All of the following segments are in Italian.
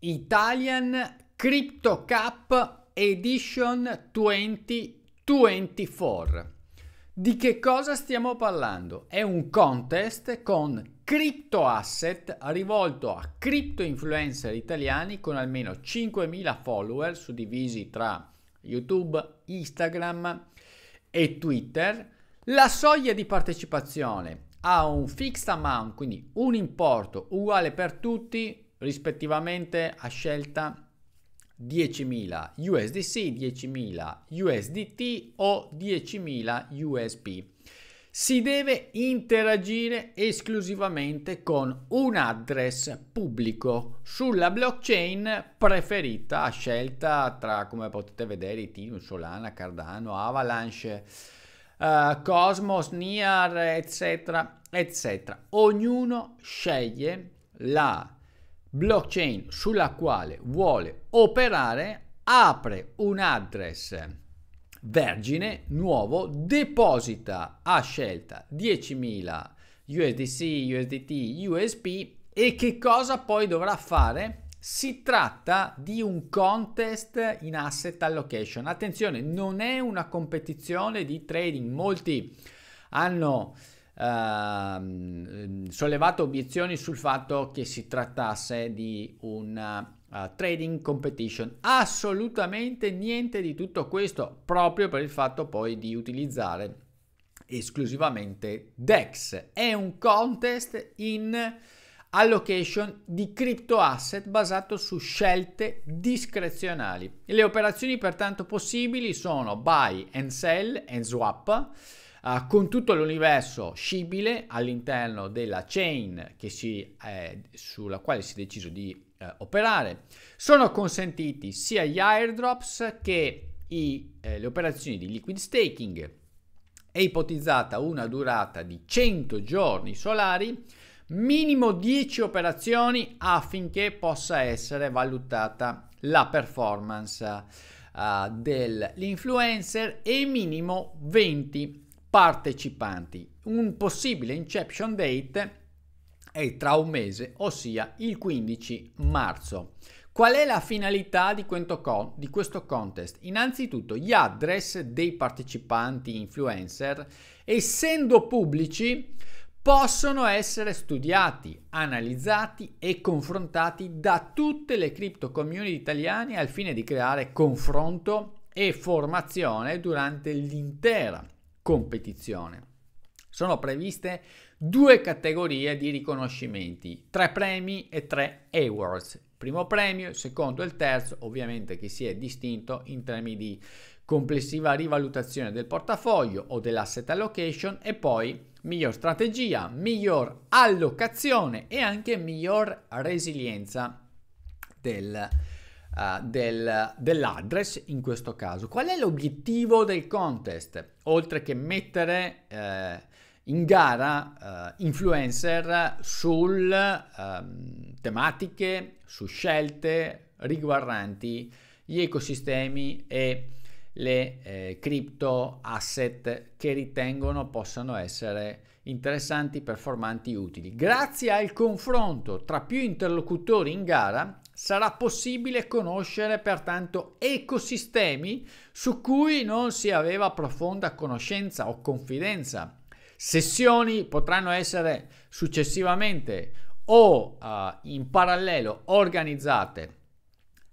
Italian Crypto Cup Edition 2024. Di che cosa stiamo parlando? È un contest con crypto asset rivolto a crypto influencer italiani con almeno 5.000 follower suddivisi tra YouTube, Instagram e Twitter. La soglia di partecipazione a un fixed amount, quindi un importo uguale per tutti, rispettivamente a scelta 10.000 USDC, 10.000 USDT o 10.000 USB. Si deve interagire esclusivamente con un address pubblico sulla blockchain preferita a scelta tra, come potete vedere, Ethereum, Solana, Cardano, Avalanche, uh, Cosmos, Near, eccetera, eccetera. Ognuno sceglie la blockchain sulla quale vuole operare apre un address vergine nuovo, deposita a scelta 10.000 USDC, USDT, USP e che cosa poi dovrà fare? Si tratta di un contest in asset allocation. Attenzione, non è una competizione di trading. Molti hanno uh, sollevato obiezioni sul fatto che si trattasse di una uh, eh, trading competition. Assolutamente niente di tutto questo, proprio per il fatto poi di utilizzare esclusivamente DEX. È un contest in allocation di crypto asset basato su scelte discrezionali. Le operazioni pertanto possibili sono buy and sell and swap uh, con tutto l'universo scibile all'interno della chain si, eh, sulla quale si è deciso di eh, operare. Sono consentiti sia gli airdrops che i, eh, le operazioni di liquid staking. È ipotizzata una durata di 100 giorni solari minimo 10 operazioni affinché possa essere valutata la performance uh, dell'influencer e minimo 20 operazioni partecipanti. Un possibile inception date è tra un mese, ossia il 15 marzo. Qual è la finalità di questo, contest? Innanzitutto gli address dei partecipanti influencer, essendo pubblici, possono essere studiati, analizzati e confrontati da tutte le crypto community italiane al fine di creare confronto e formazione durante l'intera competizione. Sono previste due categorie di riconoscimenti, tre premi e tre awards. Primo premio, secondo e il terzo, ovviamente che si è distinto in termini di complessiva rivalutazione del portafoglio o dell'asset allocation e poi miglior strategia, miglior allocazione e anche miglior resilienza del portafoglio uh, del, dell'address in questo caso. Qual è l'obiettivo del contest? Oltre che mettere eh, in gara eh, influencer su eh, tematiche, su scelte riguardanti gli ecosistemi e le eh, crypto asset che ritengono possano essere interessanti, performanti, utili. Grazie al confronto tra più interlocutori in gara sarà possibile conoscere pertanto ecosistemi su cui non si aveva profonda conoscenza o confidenza. Sessioni potranno essere successivamente o uh, in parallelo organizzate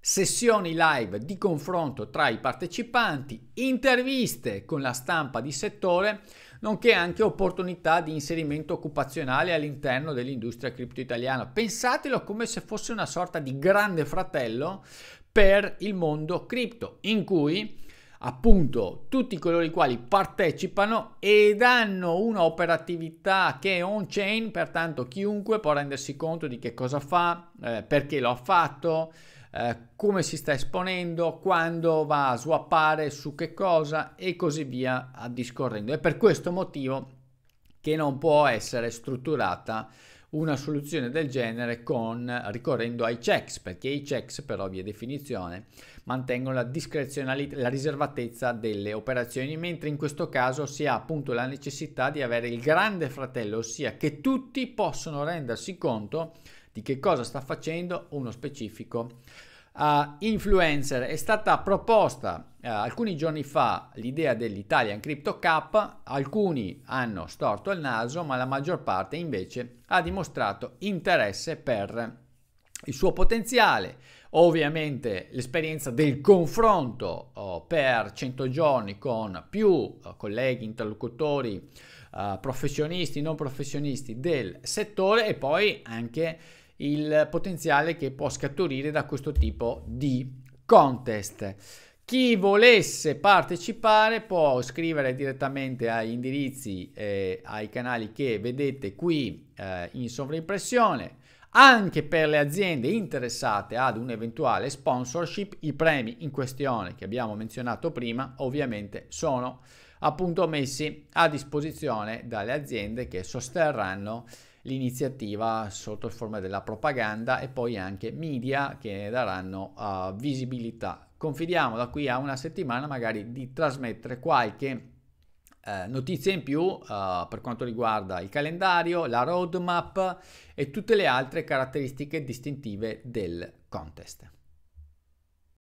sessioni live di confronto tra i partecipanti, interviste con la stampa di settore, nonché anche opportunità di inserimento occupazionale all'interno dell'industria cripto italiana. Pensatelo come se fosse una sorta di grande fratello per il mondo cripto, in cui appunto tutti coloro i quali partecipano ed hanno un'operatività che è on-chain, pertanto chiunque può rendersi conto di che cosa fa, eh, perché lo ha fatto, eh, come si sta esponendo, quando va a swappare, su che cosa e così via a discorrendo. È per questo motivo che non può essere strutturata una soluzione del genere con, ricorrendo ai checks, perché i checks per ovvia definizione mantengono la discrezionalità, la riservatezza delle operazioni, mentre in questo caso si ha appunto la necessità di avere il grande fratello, ossia che tutti possono rendersi conto di che cosa sta facendo uno specifico uh, influencer. È stata proposta uh, alcuni giorni fa l'idea dell'Italian Crypto Cup, alcuni hanno storto il naso, ma la maggior parte invece ha dimostrato interesse per il suo potenziale, ovviamente l'esperienza del confronto oh, per 100 giorni con più oh, colleghi, interlocutori, uh, professionisti, non professionisti del settore e poi anche il potenziale che può scaturire da questo tipo di contest. Chi volesse partecipare può scrivere direttamente agli indirizzi e ai canali che vedete qui eh, in sovraimpressione. Anche per le aziende interessate ad un eventuale sponsorship, i premi in questione che abbiamo menzionato prima ovviamente sono appunto messi a disposizione dalle aziende che sosterranno l'iniziativa sotto forma della propaganda e poi anche media che ne daranno uh, visibilità. Confidiamo da qui a una settimana magari di trasmettere qualche eh, notizie in più eh, per quanto riguarda il calendario, la roadmap e tutte le altre caratteristiche distintive del contest.